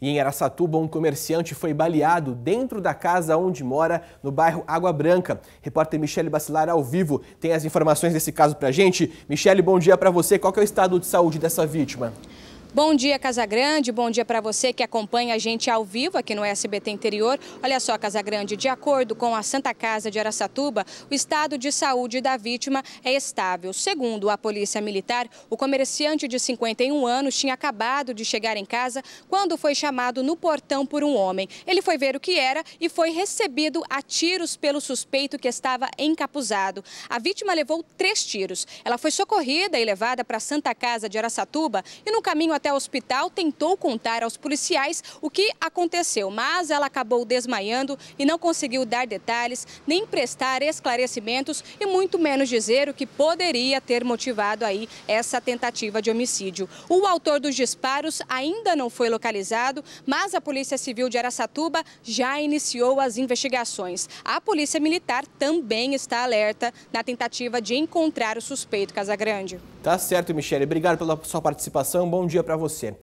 E em Araçatuba, um comerciante foi baleado dentro da casa onde mora, no bairro Água Branca. Repórter Michele Bacilar, ao vivo, tem as informações desse caso pra gente. Michele, bom dia para você. Qual é o estado de saúde dessa vítima? Bom dia, Casa Grande, Bom dia para você que acompanha a gente ao vivo aqui no SBT Interior. Olha só, Casa Grande, de acordo com a Santa Casa de Aracatuba, o estado de saúde da vítima é estável. Segundo a Polícia Militar, o comerciante de 51 anos tinha acabado de chegar em casa quando foi chamado no portão por um homem. Ele foi ver o que era e foi recebido a tiros pelo suspeito que estava encapuzado. A vítima levou três tiros. Ela foi socorrida e levada para a Santa Casa de Aracatuba e no caminho até o hospital, tentou contar aos policiais o que aconteceu, mas ela acabou desmaiando e não conseguiu dar detalhes, nem prestar esclarecimentos e muito menos dizer o que poderia ter motivado aí essa tentativa de homicídio. O autor dos disparos ainda não foi localizado, mas a Polícia Civil de Araçatuba já iniciou as investigações. A Polícia Militar também está alerta na tentativa de encontrar o suspeito Casagrande. Tá certo, Michele. Obrigado pela sua participação. Bom dia para você.